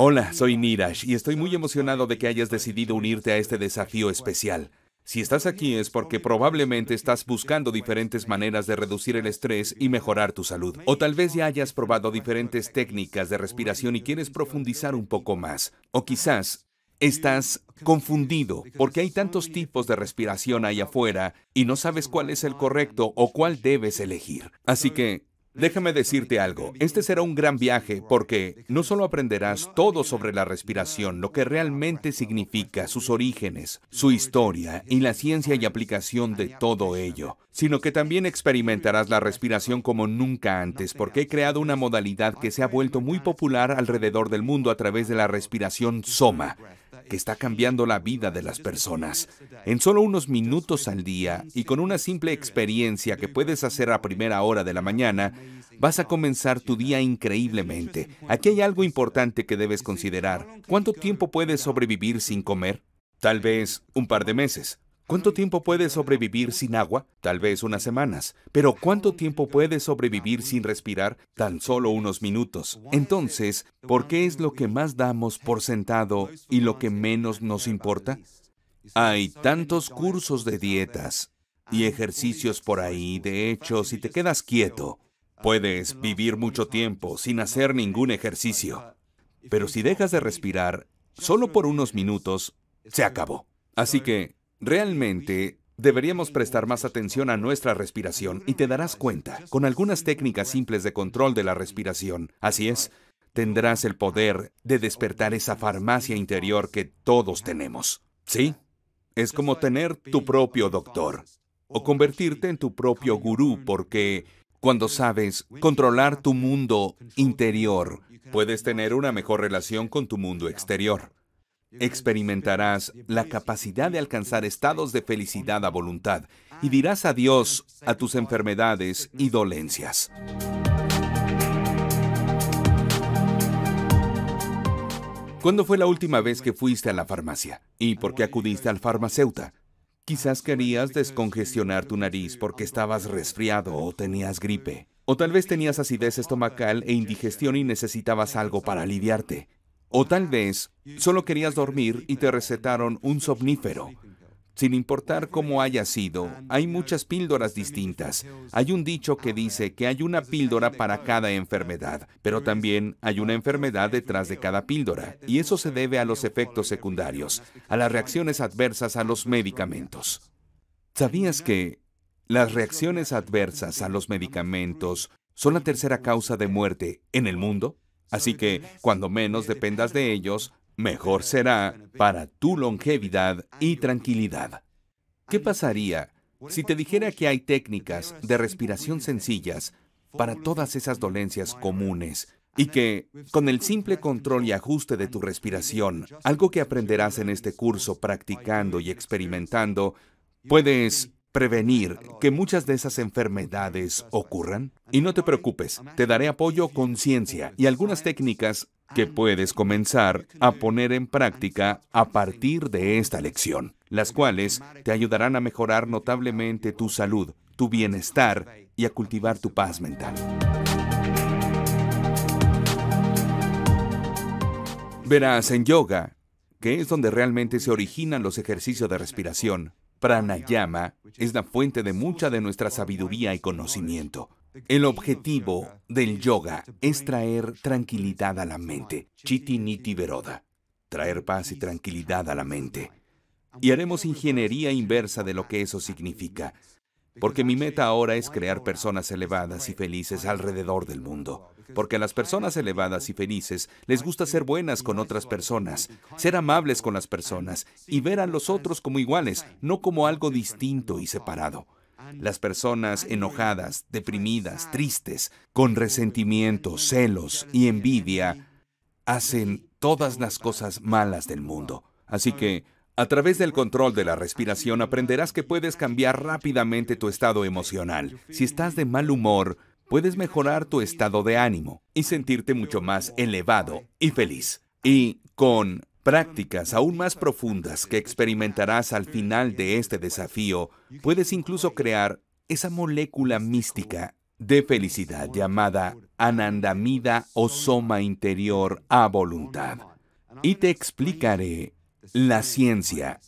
Hola, soy Niraj y estoy muy emocionado de que hayas decidido unirte a este desafío especial. Si estás aquí es porque probablemente estás buscando diferentes maneras de reducir el estrés y mejorar tu salud. O tal vez ya hayas probado diferentes técnicas de respiración y quieres profundizar un poco más. O quizás estás confundido porque hay tantos tipos de respiración ahí afuera y no sabes cuál es el correcto o cuál debes elegir. Así que Déjame decirte algo, este será un gran viaje porque no solo aprenderás todo sobre la respiración, lo que realmente significa, sus orígenes, su historia y la ciencia y aplicación de todo ello, sino que también experimentarás la respiración como nunca antes porque he creado una modalidad que se ha vuelto muy popular alrededor del mundo a través de la respiración soma que está cambiando la vida de las personas. En solo unos minutos al día y con una simple experiencia que puedes hacer a primera hora de la mañana, vas a comenzar tu día increíblemente. Aquí hay algo importante que debes considerar. ¿Cuánto tiempo puedes sobrevivir sin comer? Tal vez un par de meses, ¿Cuánto tiempo puedes sobrevivir sin agua? Tal vez unas semanas. Pero ¿cuánto tiempo puedes sobrevivir sin respirar? Tan solo unos minutos. Entonces, ¿por qué es lo que más damos por sentado y lo que menos nos importa? Hay tantos cursos de dietas y ejercicios por ahí. De hecho, si te quedas quieto, puedes vivir mucho tiempo sin hacer ningún ejercicio. Pero si dejas de respirar, solo por unos minutos, se acabó. Así que Realmente Deberíamos prestar más atención a nuestra respiración y te darás cuenta, con algunas técnicas simples de control de la respiración, así es, tendrás el poder de despertar esa farmacia interior que todos tenemos. ¿Sí? Es como tener tu propio doctor o convertirte en tu propio gurú porque cuando sabes controlar tu mundo interior, puedes tener una mejor relación con tu mundo exterior experimentarás la capacidad de alcanzar estados de felicidad a voluntad y ah, dirás adiós a tus enfermedades y dolencias. ¿Cuándo fue la última vez que fuiste a la farmacia? ¿Y por qué acudiste al farmacéutico? Quizás ah, querías descongestionar tu nariz porque estabas resfriado o tenías gripe. O tal vez tenías acidez estomacal e indigestión y necesitabas algo para aliviarte. O tal vez solo querías dormir y te recetaron un somnífero. Sin importar cómo haya sido, hay muchas píldoras distintas. Hay un dicho que dice que hay una píldora para cada enfermedad, pero también hay una enfermedad detrás de cada píldora, y eso se debe a los efectos secundarios, a las reacciones adversas a los medicamentos. ¿Sabías que las reacciones adversas a los medicamentos son la tercera causa de muerte en el mundo? Así que, cuando menos dependas de ellos, mejor será para tu longevidad y tranquilidad. ¿Qué pasaría si te dijera que hay técnicas de respiración sencillas para todas esas dolencias comunes y que, con el simple control y ajuste de tu respiración, algo que aprenderás en este curso practicando y experimentando, puedes prevenir que muchas de esas enfermedades ocurran? Y no te preocupes, te daré apoyo con ciencia y algunas técnicas que puedes comenzar a poner en práctica a partir de esta lección, las cuales te ayudarán a mejorar notablemente tu salud, tu bienestar y a cultivar tu paz mental. Verás en yoga, que es donde realmente se originan los ejercicios de respiración, Pranayama es la fuente de mucha de nuestra sabiduría y conocimiento. El objetivo del yoga es traer tranquilidad a la mente, chiti niti veroda, traer paz y tranquilidad a la mente. Y haremos ingeniería inversa de lo que eso significa. Porque mi meta ahora es crear personas elevadas y felices alrededor del mundo. Porque a las personas elevadas y felices les gusta ser buenas con otras personas, ser amables con las personas y ver a los otros como iguales, no como algo distinto y separado. Las personas enojadas, deprimidas, tristes, con resentimiento, celos y envidia, hacen todas las cosas malas del mundo. Así que a través del control de la respiración aprenderás que puedes cambiar rápidamente tu estado emocional. Si estás de mal humor, puedes mejorar tu estado de ánimo y sentirte mucho más elevado y feliz. Y con prácticas aún más profundas que experimentarás al final de este desafío, puedes incluso crear esa molécula mística de felicidad llamada anandamida o soma interior a voluntad. Y te explicaré la ciencia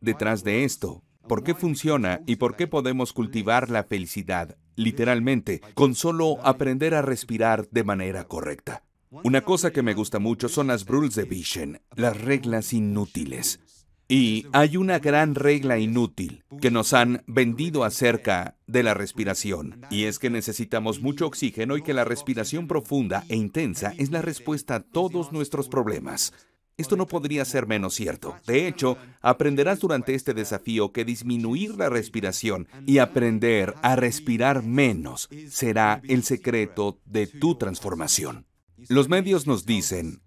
detrás de esto, por qué funciona y por qué podemos cultivar la felicidad, literalmente, con solo aprender a respirar de manera correcta. Una cosa que me gusta mucho son las rules de Vision, las reglas inútiles. Y hay una gran regla inútil que nos han vendido acerca de la respiración, y es que necesitamos mucho oxígeno y que la respiración profunda e intensa es la respuesta a todos nuestros problemas. Esto no podría ser menos cierto. De hecho, aprenderás durante este desafío que disminuir la respiración y aprender a respirar menos será el secreto de tu transformación. Los medios nos dicen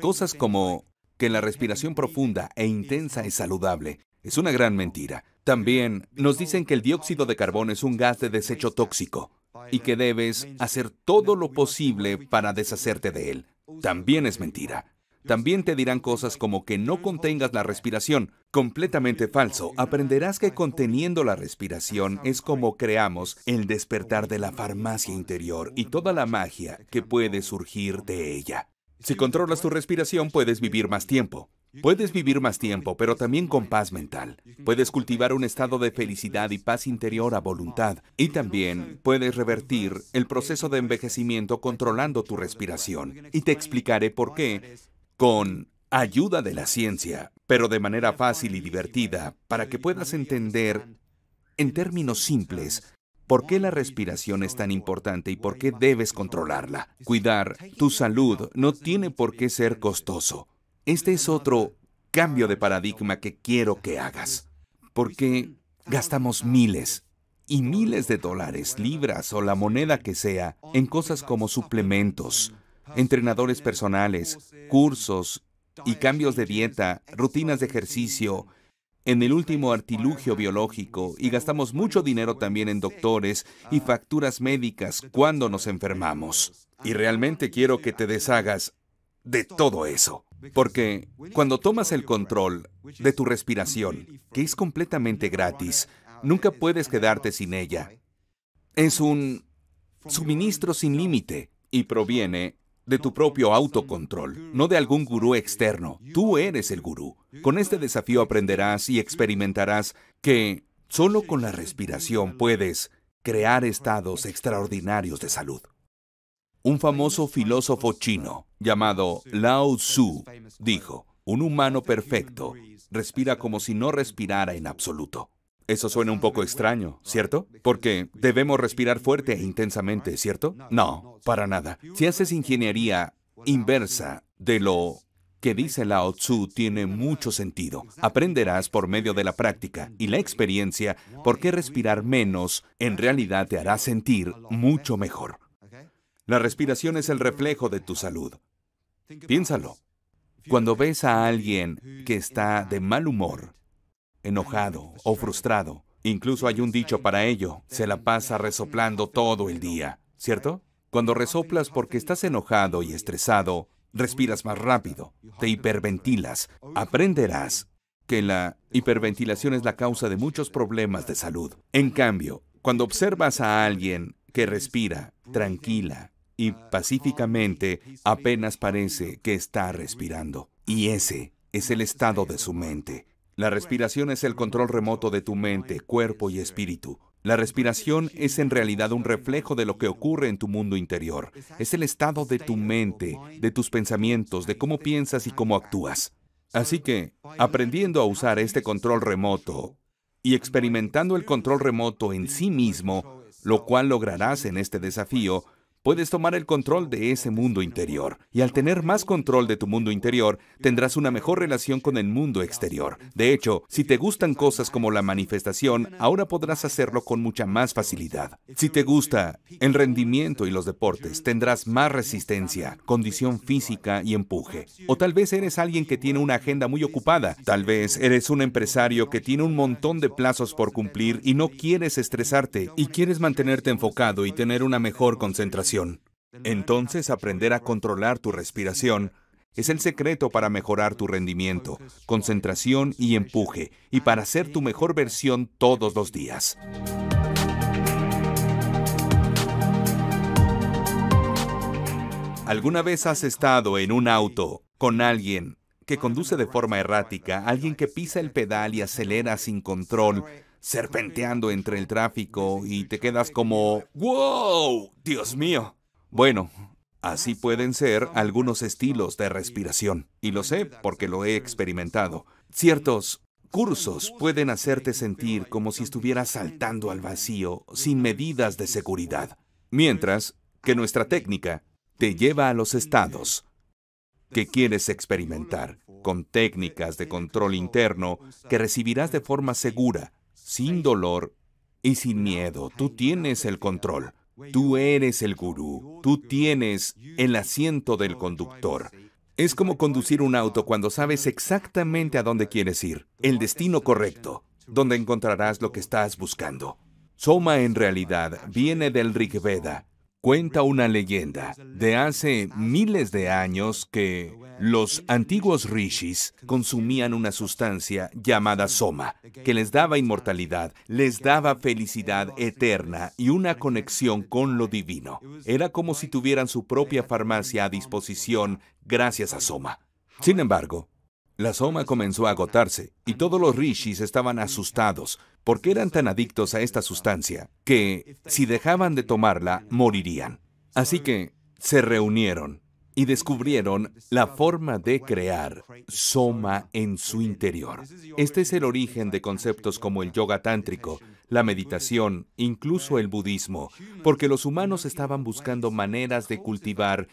cosas como que la respiración profunda e intensa es saludable. Es una gran mentira. También nos dicen que el dióxido de carbono es un gas de desecho tóxico y que debes hacer todo lo posible para deshacerte de él. También es mentira. También te dirán cosas como que no contengas la respiración. Completamente falso. Aprenderás que conteniendo la respiración es como creamos el despertar de la farmacia interior y toda la magia que puede surgir de ella. Si controlas tu respiración puedes vivir más tiempo. Puedes vivir más tiempo, pero también con paz mental. Puedes cultivar un estado de felicidad y paz interior a voluntad. Y también puedes revertir el proceso de envejecimiento controlando tu respiración. Y te explicaré por qué con ayuda de la ciencia, pero de manera fácil y divertida, para que puedas entender, en términos simples, por qué la respiración es tan importante y por qué debes controlarla. Cuidar tu salud no tiene por qué ser costoso. Este es otro cambio de paradigma que quiero que hagas, porque gastamos miles y miles de dólares, libras o la moneda que sea, en cosas como suplementos, entrenadores personales, cursos y cambios de dieta, rutinas de ejercicio, en el último artilugio biológico y gastamos mucho dinero también en doctores y facturas médicas cuando nos enfermamos. Y realmente quiero que te deshagas de todo eso. Porque cuando tomas el control de tu respiración, que es completamente gratis, nunca puedes quedarte sin ella. Es un suministro sin límite y proviene de tu propio autocontrol, no de algún gurú externo. Tú eres el gurú. Con este desafío aprenderás y experimentarás que solo con la respiración puedes crear estados extraordinarios de salud. Un famoso filósofo chino llamado Lao Tzu dijo, un humano perfecto respira como si no respirara en absoluto. Eso suena un poco extraño, ¿cierto? Porque debemos respirar fuerte e intensamente, ¿cierto? No, para nada. Si haces ingeniería inversa de lo que dice Lao Tzu tiene mucho sentido. Aprenderás por medio de la práctica y la experiencia por qué respirar menos en realidad te hará sentir mucho mejor. La respiración es el reflejo de tu salud. Piénsalo. Cuando ves a alguien que está de mal humor, enojado o frustrado. Incluso hay un dicho para ello, se la pasa resoplando todo el día, ¿cierto? Cuando resoplas porque estás enojado y estresado, respiras más rápido, te hiperventilas, aprenderás que la hiperventilación es la causa de muchos problemas de salud. En cambio, cuando observas a alguien que respira tranquila y pacíficamente, apenas parece que está respirando. Y ese es el estado de su mente. La respiración es el control remoto de tu mente, cuerpo y espíritu. La respiración es en realidad un reflejo de lo que ocurre en tu mundo interior. Es el estado de tu mente, de tus pensamientos, de cómo piensas y cómo actúas. Así que, aprendiendo a usar este control remoto y experimentando el control remoto en sí mismo, lo cual lograrás en este desafío, puedes tomar el control de ese mundo interior. Y al tener más control de tu mundo interior, tendrás una mejor relación con el mundo exterior. De hecho, si te gustan cosas como la manifestación, ahora podrás hacerlo con mucha más facilidad. Si te gusta el rendimiento y los deportes, tendrás más resistencia, condición física y empuje. O tal vez eres alguien que tiene una agenda muy ocupada. Tal vez eres un empresario que tiene un montón de plazos por cumplir y no quieres estresarte y quieres mantenerte enfocado y tener una mejor concentración. Entonces aprender a controlar tu respiración es el secreto para mejorar tu rendimiento, concentración y empuje, y para ser tu mejor versión todos los días. ¿Alguna vez has estado en un auto con alguien que conduce de forma errática, alguien que pisa el pedal y acelera sin control, serpenteando entre el tráfico y te quedas como, wow, Dios mío. Bueno, así pueden ser algunos estilos de respiración, y lo sé porque lo he experimentado. Ciertos cursos pueden hacerte sentir como si estuvieras saltando al vacío sin medidas de seguridad, mientras que nuestra técnica te lleva a los estados que quieres experimentar, con técnicas de control interno que recibirás de forma segura sin dolor y sin miedo. Tú tienes el control. Tú eres el gurú. Tú tienes el asiento del conductor. Es como conducir un auto cuando sabes exactamente a dónde quieres ir, el destino correcto, donde encontrarás lo que estás buscando. Soma en realidad viene del Veda. Cuenta una leyenda de hace miles de años que los antiguos rishis consumían una sustancia llamada soma, que les daba inmortalidad, les daba felicidad eterna y una conexión con lo divino. Era como si tuvieran su propia farmacia a disposición gracias a soma. Sin embargo, la soma comenzó a agotarse y todos los rishis estaban asustados, porque eran tan adictos a esta sustancia que, si dejaban de tomarla, morirían. Así que se reunieron y descubrieron la forma de crear soma en su interior. Este es el origen de conceptos como el yoga tántrico, la meditación, incluso el budismo, porque los humanos estaban buscando maneras de cultivar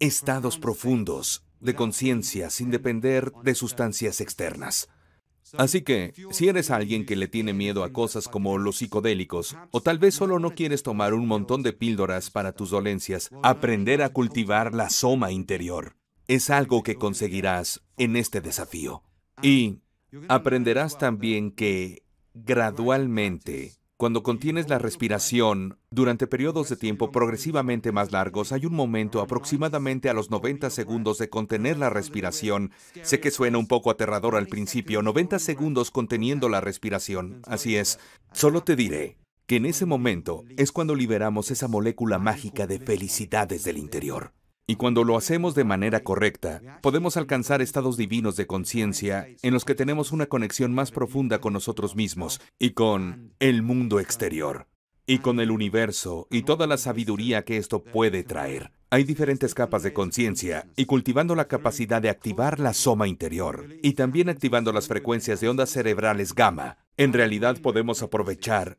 estados profundos de conciencia sin depender de sustancias externas. Así que, si eres alguien que le tiene miedo a cosas como los psicodélicos, o tal vez solo no quieres tomar un montón de píldoras para tus dolencias, aprender a cultivar la soma interior es algo que conseguirás en este desafío. Y aprenderás también que gradualmente cuando contienes la respiración durante periodos de tiempo progresivamente más largos, hay un momento aproximadamente a los 90 segundos de contener la respiración. Sé que suena un poco aterrador al principio, 90 segundos conteniendo la respiración. Así es. Solo te diré que en ese momento es cuando liberamos esa molécula mágica de felicidad desde el interior. Y cuando lo hacemos de manera correcta, podemos alcanzar estados divinos de conciencia en los que tenemos una conexión más profunda con nosotros mismos y con el mundo exterior, y con el universo y toda la sabiduría que esto puede traer. Hay diferentes capas de conciencia y cultivando la capacidad de activar la soma interior y también activando las frecuencias de ondas cerebrales gamma, en realidad podemos aprovechar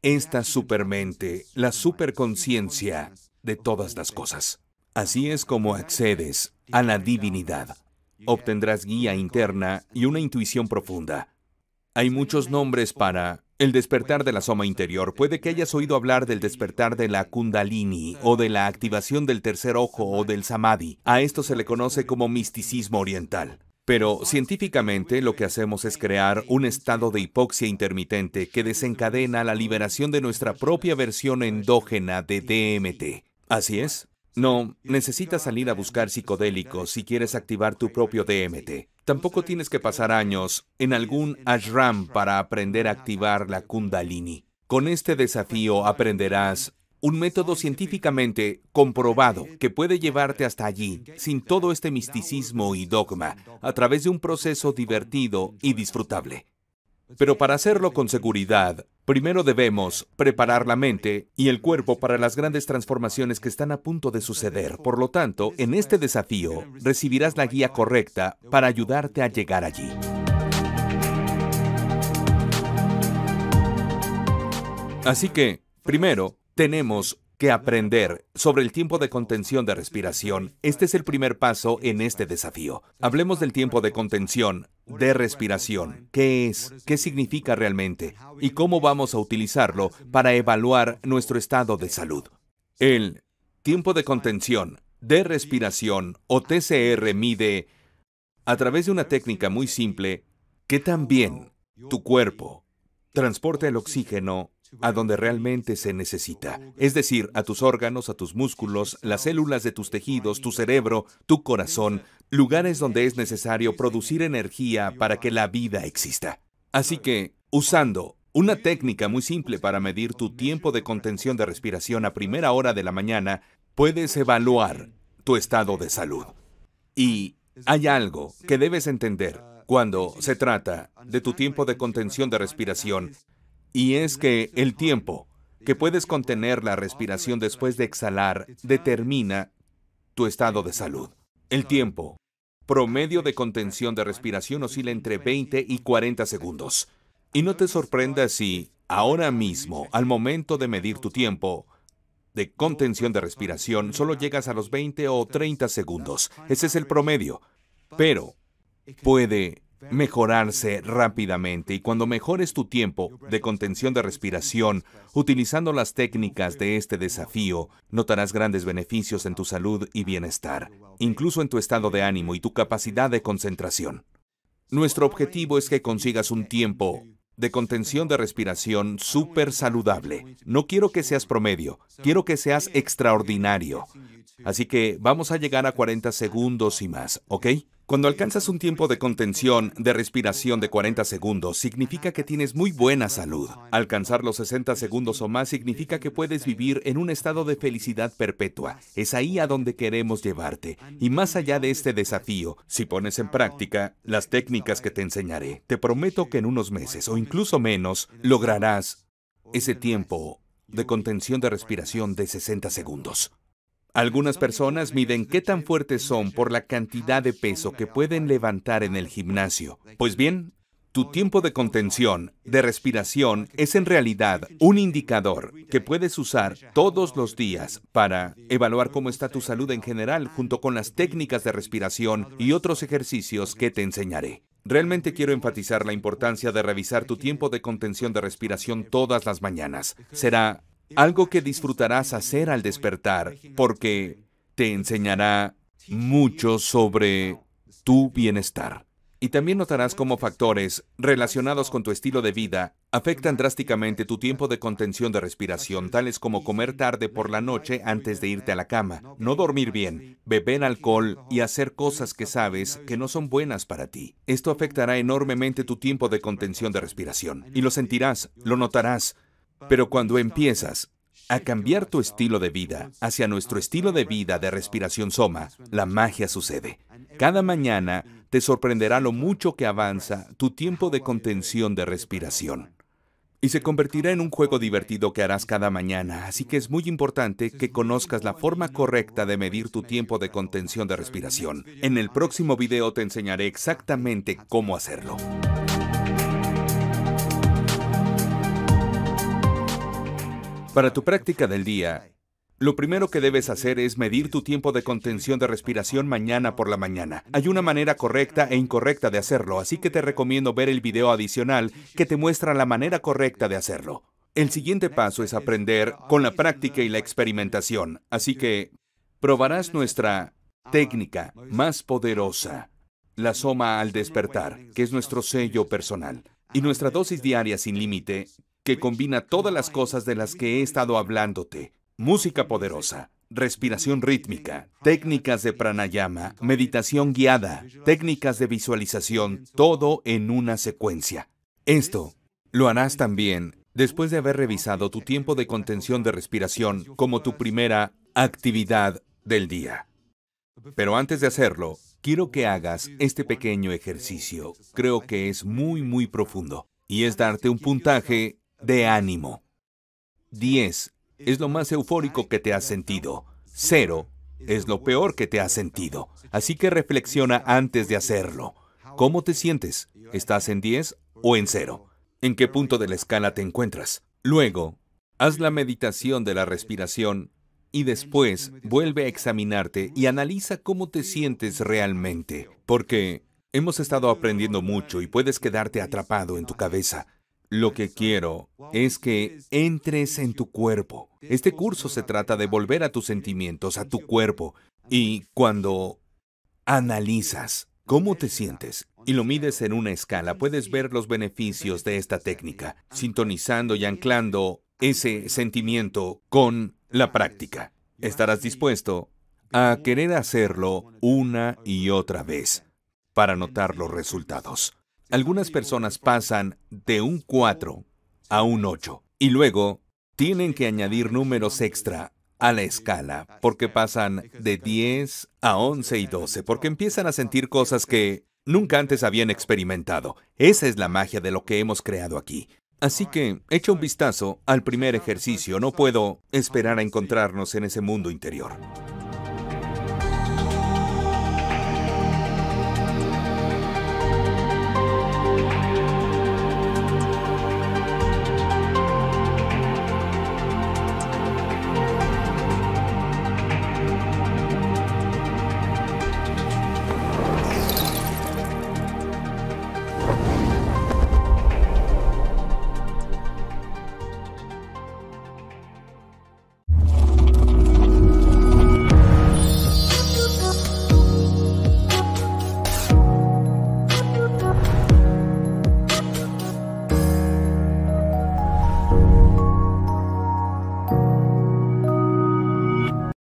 esta supermente, la superconciencia de todas las cosas. Así es como accedes a la divinidad. Obtendrás guía interna y una intuición profunda. Hay muchos nombres para el despertar de la soma interior. Puede que hayas oído hablar del despertar de la kundalini o de la activación del tercer ojo o del samadhi. A esto se le conoce como misticismo oriental. Pero científicamente lo que hacemos es crear un estado de hipoxia intermitente que desencadena la liberación de nuestra propia versión endógena de DMT. Así es, no, necesitas salir a buscar psicodélicos si quieres activar tu propio DMT. Tampoco tienes que pasar años en algún ashram para aprender a activar la kundalini. Con este desafío aprenderás un método científicamente comprobado que puede llevarte hasta allí, sin todo este misticismo y dogma, a través de un proceso divertido y disfrutable. Pero para hacerlo con seguridad, Primero debemos preparar la mente y el cuerpo para las grandes transformaciones que están a punto de suceder. Por lo tanto, en este desafío recibirás la guía correcta para ayudarte a llegar allí. Así que, primero, tenemos que aprender sobre el tiempo de contención de respiración. Este es el primer paso en este desafío. Hablemos del tiempo de contención, de respiración. ¿Qué es? ¿Qué significa realmente? ¿Y cómo vamos a utilizarlo para evaluar nuestro estado de salud? El tiempo de contención, de respiración o TCR mide, a través de una técnica muy simple, que también tu cuerpo transporta el oxígeno a donde realmente se necesita, es decir, a tus órganos, a tus músculos, las células de tus tejidos, tu cerebro, tu corazón, lugares donde es necesario producir energía para que la vida exista. Así que, usando una técnica muy simple para medir tu tiempo de contención de respiración a primera hora de la mañana, puedes evaluar tu estado de salud. Y hay algo que debes entender cuando se trata de tu tiempo de contención de respiración y es que el tiempo que puedes contener la respiración después de exhalar determina tu estado de salud. El tiempo promedio de contención de respiración oscila entre 20 y 40 segundos. Y no te sorprendas si ahora mismo, al momento de medir tu tiempo, de contención de respiración solo llegas a los 20 o 30 segundos. Ese es el promedio. Pero puede mejorarse rápidamente y cuando mejores tu tiempo de contención de respiración, utilizando las técnicas de este desafío, notarás grandes beneficios en tu salud y bienestar, incluso en tu estado de ánimo y tu capacidad de concentración. Nuestro objetivo es que consigas un tiempo de contención de respiración súper saludable. No quiero que seas promedio, quiero que seas extraordinario. Así que vamos a llegar a 40 segundos y más, ¿ok? Cuando alcanzas un tiempo de contención, de respiración de 40 segundos, significa que tienes muy buena salud. Alcanzar los 60 segundos o más significa que puedes vivir en un estado de felicidad perpetua. Es ahí a donde queremos llevarte. Y más allá de este desafío, si pones en práctica las técnicas que te enseñaré, te prometo que en unos meses o incluso menos, lograrás ese tiempo de contención de respiración de 60 segundos. Algunas personas miden qué tan fuertes son por la cantidad de peso que pueden levantar en el gimnasio. Pues bien, tu tiempo de contención, de respiración, es en realidad un indicador que puedes usar todos los días para evaluar cómo está tu salud en general junto con las técnicas de respiración y otros ejercicios que te enseñaré. Realmente quiero enfatizar la importancia de revisar tu tiempo de contención de respiración todas las mañanas. Será algo que disfrutarás hacer al despertar, porque te enseñará mucho sobre tu bienestar. Y también notarás cómo factores relacionados con tu estilo de vida afectan drásticamente tu tiempo de contención de respiración, tales como comer tarde por la noche antes de irte a la cama, no dormir bien, beber alcohol y hacer cosas que sabes que no son buenas para ti. Esto afectará enormemente tu tiempo de contención de respiración. Y lo sentirás, lo notarás, pero cuando empiezas a cambiar tu estilo de vida hacia nuestro estilo de vida de respiración soma, la magia sucede. Cada mañana te sorprenderá lo mucho que avanza tu tiempo de contención de respiración. Y se convertirá en un juego divertido que harás cada mañana, así que es muy importante que conozcas la forma correcta de medir tu tiempo de contención de respiración. En el próximo video te enseñaré exactamente cómo hacerlo. Para tu práctica del día, lo primero que debes hacer es medir tu tiempo de contención de respiración mañana por la mañana. Hay una manera correcta e incorrecta de hacerlo, así que te recomiendo ver el video adicional que te muestra la manera correcta de hacerlo. El siguiente paso es aprender con la práctica y la experimentación, así que probarás nuestra técnica más poderosa, la soma al despertar, que es nuestro sello personal. Y nuestra dosis diaria sin límite que combina todas las cosas de las que he estado hablándote. Música poderosa, respiración rítmica, técnicas de pranayama, meditación guiada, técnicas de visualización, todo en una secuencia. Esto lo harás también después de haber revisado tu tiempo de contención de respiración como tu primera actividad del día. Pero antes de hacerlo, quiero que hagas este pequeño ejercicio. Creo que es muy, muy profundo. Y es darte un puntaje de ánimo. 10 es lo más eufórico que te has sentido. 0 es lo peor que te has sentido. Así que reflexiona antes de hacerlo. ¿Cómo te sientes? ¿Estás en 10 o en 0? ¿En qué punto de la escala te encuentras? Luego, haz la meditación de la respiración y después vuelve a examinarte y analiza cómo te sientes realmente. Porque hemos estado aprendiendo mucho y puedes quedarte atrapado en tu cabeza. Lo que quiero es que entres en tu cuerpo. Este curso se trata de volver a tus sentimientos, a tu cuerpo. Y cuando analizas cómo te sientes y lo mides en una escala, puedes ver los beneficios de esta técnica, sintonizando y anclando ese sentimiento con la práctica. Estarás dispuesto a querer hacerlo una y otra vez para notar los resultados. Algunas personas pasan de un 4 a un 8 y luego tienen que añadir números extra a la escala, porque pasan de 10 a 11 y 12, porque empiezan a sentir cosas que nunca antes habían experimentado. Esa es la magia de lo que hemos creado aquí. Así que echa un vistazo al primer ejercicio, no puedo esperar a encontrarnos en ese mundo interior.